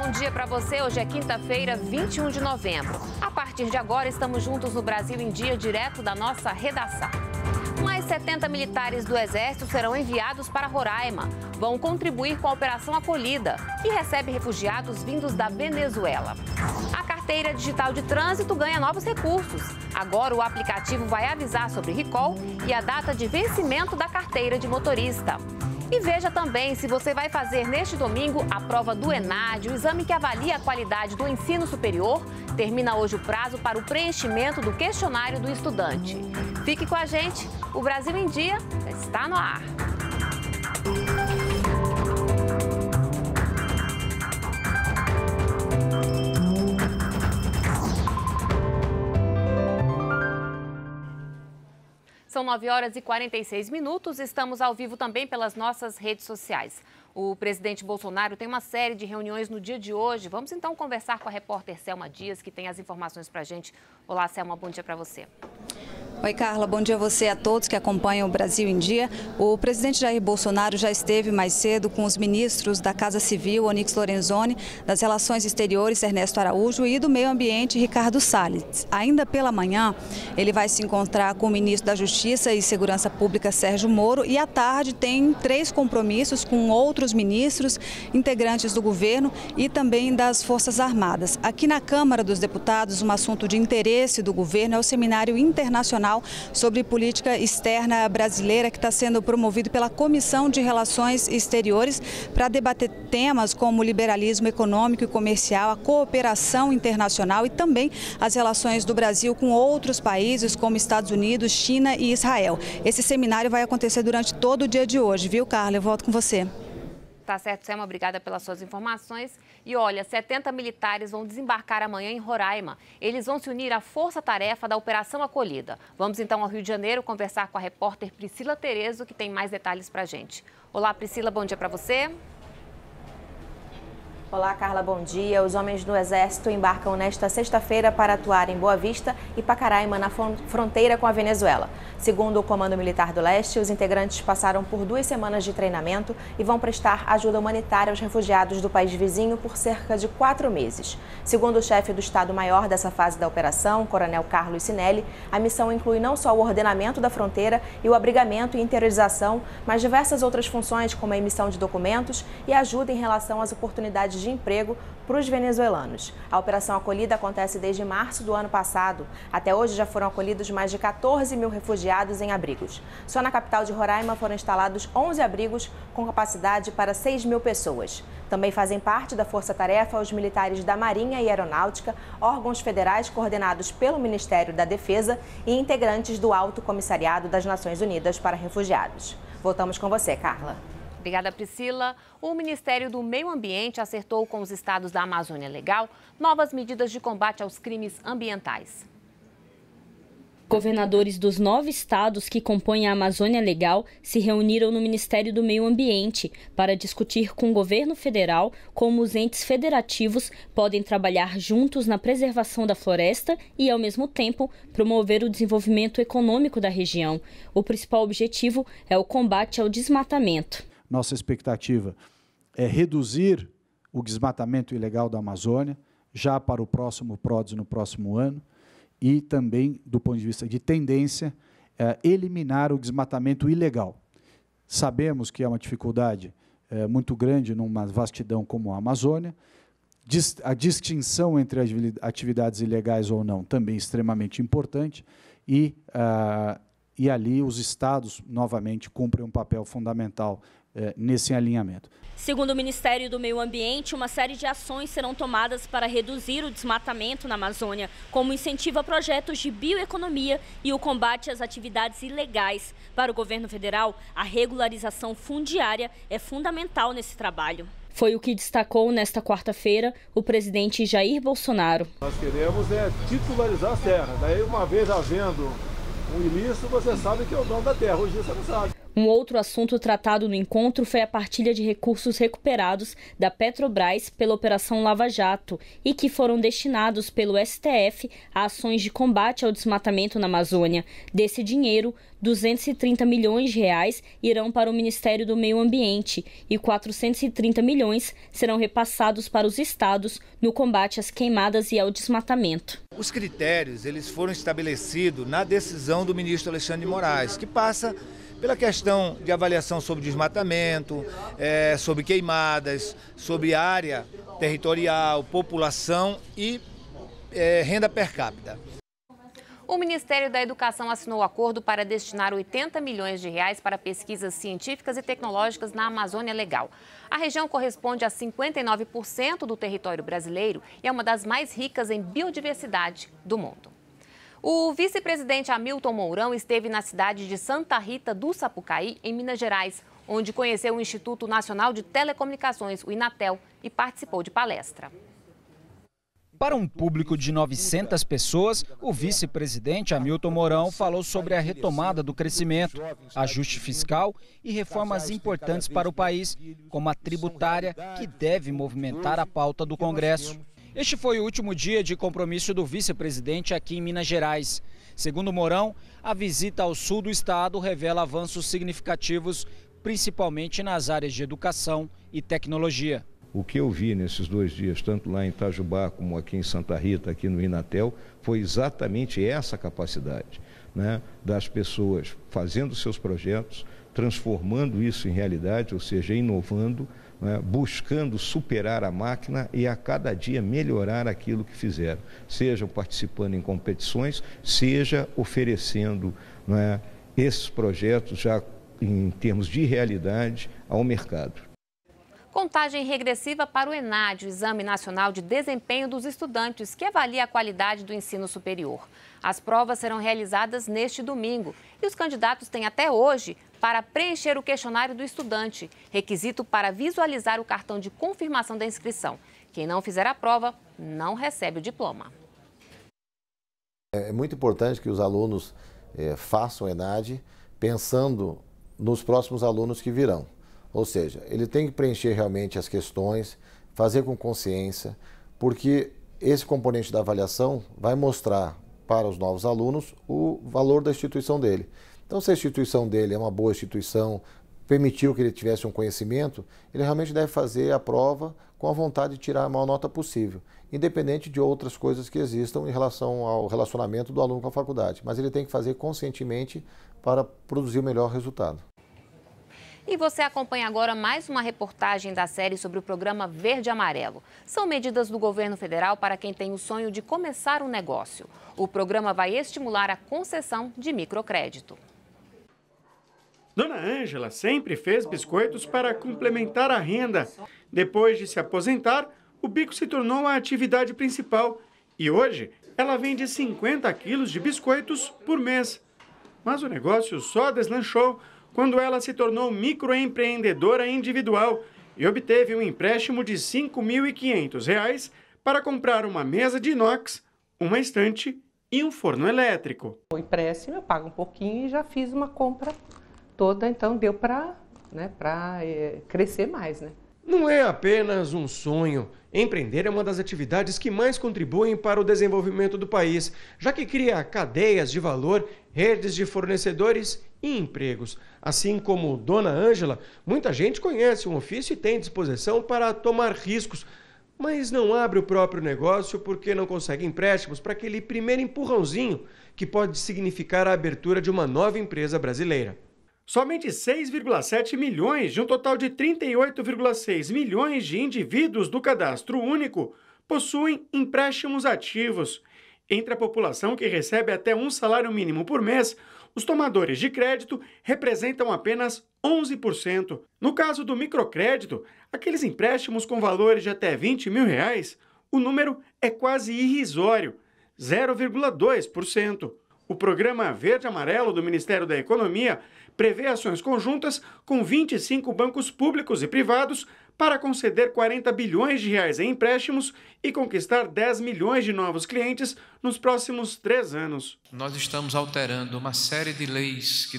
bom dia para você. Hoje é quinta-feira, 21 de novembro. A partir de agora, estamos juntos no Brasil em Dia, direto da nossa redação. Mais 70 militares do Exército serão enviados para Roraima. Vão contribuir com a Operação Acolhida, que recebe refugiados vindos da Venezuela. A carteira digital de trânsito ganha novos recursos. Agora o aplicativo vai avisar sobre recall e a data de vencimento da carteira de motorista. E veja também se você vai fazer neste domingo a prova do ENAD, o exame que avalia a qualidade do ensino superior. Termina hoje o prazo para o preenchimento do questionário do estudante. Fique com a gente, o Brasil em Dia está no ar. São 9 horas e 46 minutos. Estamos ao vivo também pelas nossas redes sociais. O presidente Bolsonaro tem uma série de reuniões no dia de hoje. Vamos então conversar com a repórter Selma Dias, que tem as informações para a gente. Olá, Selma, bom dia para você. Oi, Carla. Bom dia a você e a todos que acompanham o Brasil em Dia. O presidente Jair Bolsonaro já esteve mais cedo com os ministros da Casa Civil, Onix Lorenzoni, das Relações Exteriores, Ernesto Araújo, e do Meio Ambiente, Ricardo Salles. Ainda pela manhã, ele vai se encontrar com o ministro da Justiça e Segurança Pública, Sérgio Moro, e à tarde tem três compromissos com outros ministros, integrantes do governo e também das Forças Armadas. Aqui na Câmara dos Deputados, um assunto de interesse do governo é o Seminário Internacional sobre Política Externa Brasileira, que está sendo promovido pela Comissão de Relações Exteriores para debater temas como liberalismo econômico e comercial, a cooperação internacional e também as relações do Brasil com outros países como Estados Unidos, China e Israel. Esse seminário vai acontecer durante todo o dia de hoje, viu, Carla? Eu volto com você. Tá certo, Selma. Obrigada pelas suas informações. E olha, 70 militares vão desembarcar amanhã em Roraima. Eles vão se unir à força-tarefa da Operação Acolhida. Vamos então ao Rio de Janeiro conversar com a repórter Priscila Terezo, que tem mais detalhes para gente. Olá, Priscila, bom dia para você. Olá, Carla, bom dia. Os homens do Exército embarcam nesta sexta-feira para atuar em Boa Vista e Pacaraima, na fronteira com a Venezuela. Segundo o Comando Militar do Leste, os integrantes passaram por duas semanas de treinamento e vão prestar ajuda humanitária aos refugiados do país vizinho por cerca de quatro meses. Segundo o chefe do Estado-Maior dessa fase da operação, Coronel Carlos Sinelli, a missão inclui não só o ordenamento da fronteira e o abrigamento e interiorização, mas diversas outras funções, como a emissão de documentos e ajuda em relação às oportunidades oportunidades de emprego para os venezuelanos. A operação acolhida acontece desde março do ano passado. Até hoje já foram acolhidos mais de 14 mil refugiados em abrigos. Só na capital de Roraima foram instalados 11 abrigos com capacidade para 6 mil pessoas. Também fazem parte da força-tarefa os militares da Marinha e Aeronáutica, órgãos federais coordenados pelo Ministério da Defesa e integrantes do Alto Comissariado das Nações Unidas para Refugiados. Voltamos com você, Carla. Obrigada, Priscila. O Ministério do Meio Ambiente acertou com os estados da Amazônia Legal novas medidas de combate aos crimes ambientais. Governadores dos nove estados que compõem a Amazônia Legal se reuniram no Ministério do Meio Ambiente para discutir com o governo federal como os entes federativos podem trabalhar juntos na preservação da floresta e, ao mesmo tempo, promover o desenvolvimento econômico da região. O principal objetivo é o combate ao desmatamento. Nossa expectativa é reduzir o desmatamento ilegal da Amazônia, já para o próximo PRODES no próximo ano, e também, do ponto de vista de tendência, é, eliminar o desmatamento ilegal. Sabemos que é uma dificuldade é, muito grande numa vastidão como a Amazônia, a distinção entre atividades ilegais ou não também extremamente importante, e, ah, e ali os estados, novamente, cumprem um papel fundamental é, nesse alinhamento. Segundo o Ministério do Meio Ambiente, uma série de ações serão tomadas para reduzir o desmatamento na Amazônia, como incentivo a projetos de bioeconomia e o combate às atividades ilegais. Para o governo federal, a regularização fundiária é fundamental nesse trabalho. Foi o que destacou nesta quarta-feira o presidente Jair Bolsonaro. Nós queremos é titularizar a terra. Daí, uma vez havendo um ilícito, você sabe que é o dono da terra. Hoje você não sabe. Um outro assunto tratado no encontro foi a partilha de recursos recuperados da Petrobras pela Operação Lava Jato e que foram destinados pelo STF a ações de combate ao desmatamento na Amazônia. Desse dinheiro, 230 milhões de reais irão para o Ministério do Meio Ambiente e 430 milhões serão repassados para os estados no combate às queimadas e ao desmatamento. Os critérios eles foram estabelecidos na decisão do ministro Alexandre de Moraes, que passa pela questão de avaliação sobre desmatamento, é, sobre queimadas, sobre área territorial, população e é, renda per capita. O Ministério da Educação assinou o um acordo para destinar 80 milhões de reais para pesquisas científicas e tecnológicas na Amazônia Legal. A região corresponde a 59% do território brasileiro e é uma das mais ricas em biodiversidade do mundo. O vice-presidente Hamilton Mourão esteve na cidade de Santa Rita do Sapucaí, em Minas Gerais, onde conheceu o Instituto Nacional de Telecomunicações, o Inatel, e participou de palestra. Para um público de 900 pessoas, o vice-presidente Hamilton Mourão falou sobre a retomada do crescimento, ajuste fiscal e reformas importantes para o país, como a tributária, que deve movimentar a pauta do Congresso. Este foi o último dia de compromisso do vice-presidente aqui em Minas Gerais. Segundo Mourão, a visita ao sul do estado revela avanços significativos, principalmente nas áreas de educação e tecnologia. O que eu vi nesses dois dias, tanto lá em Itajubá como aqui em Santa Rita, aqui no Inatel, foi exatamente essa capacidade né, das pessoas fazendo seus projetos, transformando isso em realidade, ou seja, inovando né, buscando superar a máquina e a cada dia melhorar aquilo que fizeram, sejam participando em competições, seja oferecendo né, esses projetos já em termos de realidade ao mercado. Contagem regressiva para o ENAD, o Exame Nacional de Desempenho dos Estudantes, que avalia a qualidade do ensino superior. As provas serão realizadas neste domingo e os candidatos têm até hoje para preencher o questionário do estudante, requisito para visualizar o cartão de confirmação da inscrição. Quem não fizer a prova não recebe o diploma. É, é muito importante que os alunos é, façam o ENAD pensando nos próximos alunos que virão. Ou seja, ele tem que preencher realmente as questões, fazer com consciência, porque esse componente da avaliação vai mostrar para os novos alunos o valor da instituição dele. Então, se a instituição dele é uma boa instituição, permitiu que ele tivesse um conhecimento, ele realmente deve fazer a prova com a vontade de tirar a maior nota possível, independente de outras coisas que existam em relação ao relacionamento do aluno com a faculdade. Mas ele tem que fazer conscientemente para produzir o melhor resultado. E você acompanha agora mais uma reportagem da série sobre o programa Verde Amarelo. São medidas do governo federal para quem tem o sonho de começar um negócio. O programa vai estimular a concessão de microcrédito. Dona Ângela sempre fez biscoitos para complementar a renda. Depois de se aposentar, o bico se tornou a atividade principal e hoje ela vende 50 quilos de biscoitos por mês. Mas o negócio só deslanchou quando ela se tornou microempreendedora individual e obteve um empréstimo de R$ 5.500 para comprar uma mesa de inox, uma estante e um forno elétrico. O empréstimo eu pago um pouquinho e já fiz uma compra toda, então deu para né, é, crescer mais. Né? Não é apenas um sonho. Empreender é uma das atividades que mais contribuem para o desenvolvimento do país, já que cria cadeias de valor, redes de fornecedores e empregos. Assim como Dona Ângela, muita gente conhece um ofício e tem disposição para tomar riscos, mas não abre o próprio negócio porque não consegue empréstimos para aquele primeiro empurrãozinho que pode significar a abertura de uma nova empresa brasileira. Somente 6,7 milhões de um total de 38,6 milhões de indivíduos do cadastro único possuem empréstimos ativos. Entre a população que recebe até um salário mínimo por mês, os tomadores de crédito representam apenas 11%. No caso do microcrédito, aqueles empréstimos com valores de até 20 mil reais, o número é quase irrisório, 0,2%. O programa Verde Amarelo do Ministério da Economia prevê ações conjuntas com 25 bancos públicos e privados para conceder 40 bilhões de reais em empréstimos e conquistar 10 milhões de novos clientes nos próximos três anos. Nós estamos alterando uma série de leis que,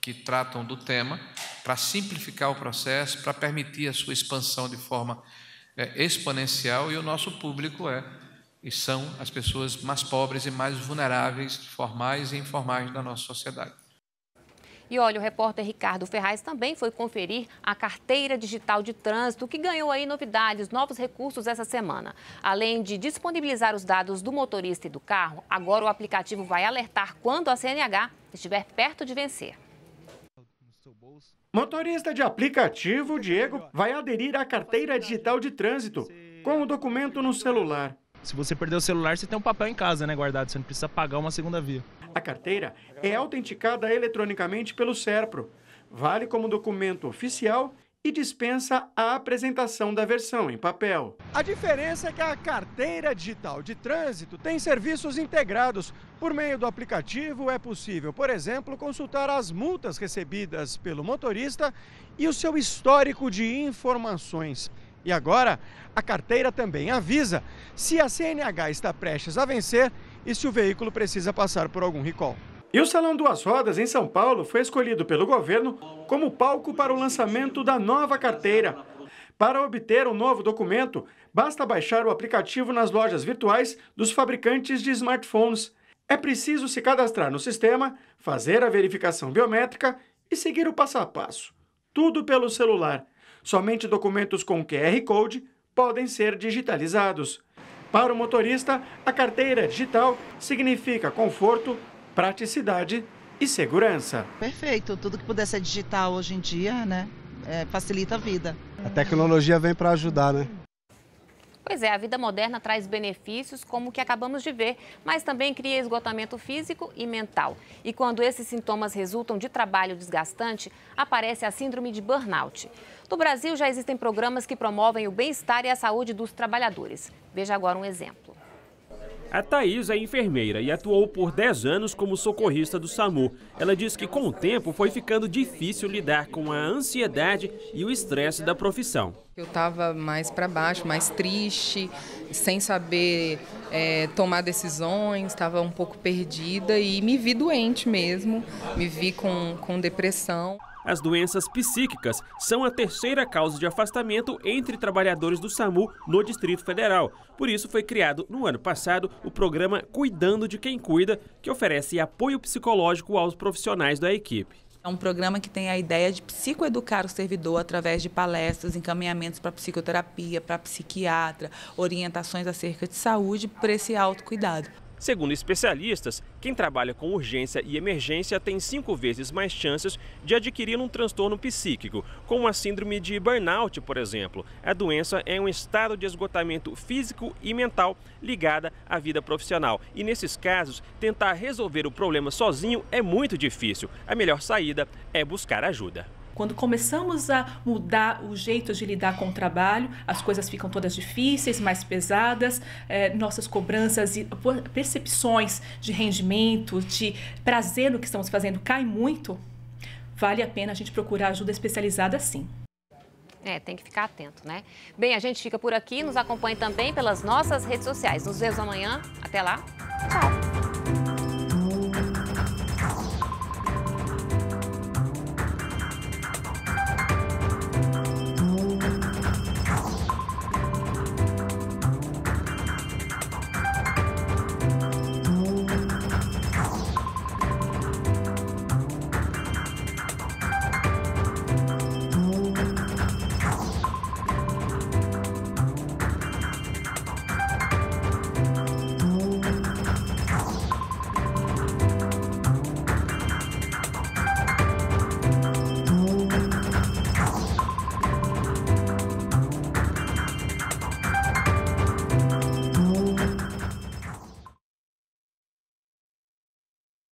que tratam do tema para simplificar o processo, para permitir a sua expansão de forma é, exponencial e o nosso público é e são as pessoas mais pobres e mais vulneráveis, formais e informais da nossa sociedade. E olha, o repórter Ricardo Ferraz também foi conferir a carteira digital de trânsito, que ganhou aí novidades, novos recursos essa semana. Além de disponibilizar os dados do motorista e do carro, agora o aplicativo vai alertar quando a CNH estiver perto de vencer. Motorista de aplicativo, Diego, vai aderir à carteira digital de trânsito com o documento no celular. Se você perder o celular, você tem um papel em casa, né, guardado, você não precisa pagar uma segunda via. A carteira é autenticada eletronicamente pelo SERPRO, vale como documento oficial e dispensa a apresentação da versão em papel. A diferença é que a carteira digital de trânsito tem serviços integrados. Por meio do aplicativo é possível, por exemplo, consultar as multas recebidas pelo motorista e o seu histórico de informações. E agora, a carteira também avisa se a CNH está prestes a vencer e se o veículo precisa passar por algum recall. E o Salão Duas Rodas, em São Paulo, foi escolhido pelo governo como palco para o lançamento da nova carteira. Para obter o um novo documento, basta baixar o aplicativo nas lojas virtuais dos fabricantes de smartphones. É preciso se cadastrar no sistema, fazer a verificação biométrica e seguir o passo a passo. Tudo pelo celular somente documentos com QR Code podem ser digitalizados. Para o motorista, a carteira digital significa conforto, praticidade e segurança. Perfeito, tudo que puder ser digital hoje em dia, né, é, facilita a vida. A tecnologia vem para ajudar, né? Pois é, a vida moderna traz benefícios como o que acabamos de ver, mas também cria esgotamento físico e mental. E quando esses sintomas resultam de trabalho desgastante, aparece a síndrome de burnout. No Brasil já existem programas que promovem o bem-estar e a saúde dos trabalhadores. Veja agora um exemplo. A Thais é enfermeira e atuou por 10 anos como socorrista do SAMU. Ela diz que com o tempo foi ficando difícil lidar com a ansiedade e o estresse da profissão. Eu estava mais para baixo, mais triste, sem saber é, tomar decisões, estava um pouco perdida e me vi doente mesmo, me vi com, com depressão as doenças psíquicas são a terceira causa de afastamento entre trabalhadores do SAMU no Distrito Federal. Por isso, foi criado no ano passado o programa Cuidando de Quem Cuida, que oferece apoio psicológico aos profissionais da equipe. É um programa que tem a ideia de psicoeducar o servidor através de palestras, encaminhamentos para psicoterapia, para psiquiatra, orientações acerca de saúde, para esse autocuidado. Segundo especialistas, quem trabalha com urgência e emergência tem cinco vezes mais chances de adquirir um transtorno psíquico, como a síndrome de burnout, por exemplo. A doença é um estado de esgotamento físico e mental ligada à vida profissional. E nesses casos, tentar resolver o problema sozinho é muito difícil. A melhor saída é buscar ajuda. Quando começamos a mudar o jeito de lidar com o trabalho, as coisas ficam todas difíceis, mais pesadas, é, nossas cobranças e percepções de rendimento, de prazer no que estamos fazendo cai muito. Vale a pena a gente procurar ajuda especializada sim. É, tem que ficar atento, né? Bem, a gente fica por aqui, nos acompanhe também pelas nossas redes sociais. Nos vemos amanhã. Até lá. Tchau.